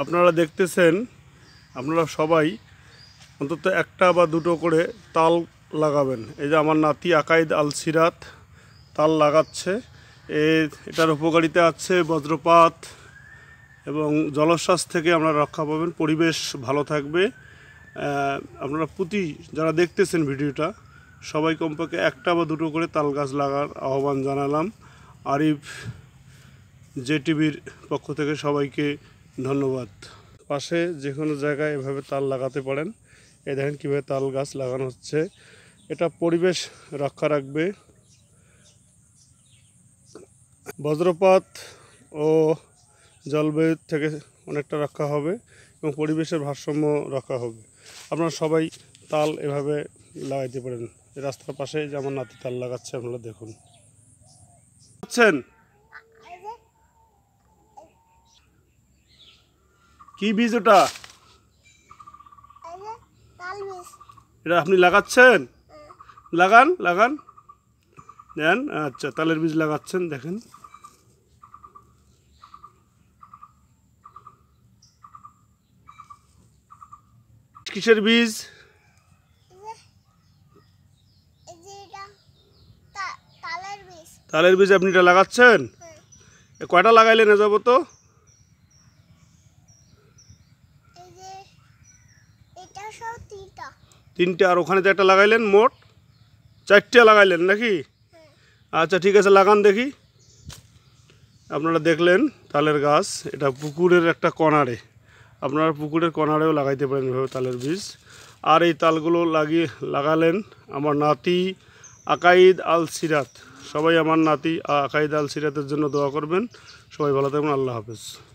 আপনারা দেখতেছেন আপনারা সবাই অন্তত একটা বা দুটো করে তাল লাগাবেন এই যে আমার নাতি আকাইদ আল সিরাত তাল লাগাচ্ছে এ এটার উপকারিতা আছে বজ্রপাত এবং জলশ্বাস থেকে আমরা রক্ষা পাবেন পরিবেশ ভালো থাকবে আপনারা প্রতি যারা দেখতেছেন ভিডিওটা সবাই কমপক্ষে একটা বা দুটো করে তাল গাছ লাগার আহ্বান জানালাম আরিফ জে টিভির পক্ষ থেকে সবাইকে ধন্যবাদ পাশে যে কোনো জায়গায় এভাবে তাল লাগাতে পারেন এ দেখেন কীভাবে তাল গাছ লাগানো হচ্ছে এটা পরিবেশ রক্ষা রাখবে বজ্রপাত ও জলবায়ু থেকে অনেকটা রক্ষা হবে এবং পরিবেশের ভারসাম্য রক্ষা হবে আপনারা সবাই তাল এভাবে লাগাইতে পারেন রাস্তার পাশে যেমন নাতি তাল লাগাচ্ছে আপনারা দেখুন বুঝছেন কি বীজ ওটা এটা আপনি লাগাচ্ছেন লাগান লাগান দেন আচ্ছা তালের বীজ লাগাচ্ছেন দেখেন কিসের বীজ তালের বীজ আপনি এটা লাগাচ্ছেন হ্যাঁ। কয়টা লাগাইলেন এ যাবো তো তিনটে আর ওখানে একটা লাগাইলেন মোট চারটে লাগাইলেন নাকি হ্যাঁ। আচ্ছা ঠিক আছে লাগান দেখি আপনারা দেখলেন তালের গাছ এটা পুকুরের একটা কনারে আপনারা পুকুরের কনারেও লাগাইতে পারেন এভাবে তালের বীজ আর এই তালগুলো লাগিয়ে লাগালেন আমার নাতি আকাইদ আল সিরাত সবাই আমার নাতি আকাইদ আল সিরাতের জন্য দোয়া করবেন সবাই ভালো থাকবেন আল্লাহ হাফেজ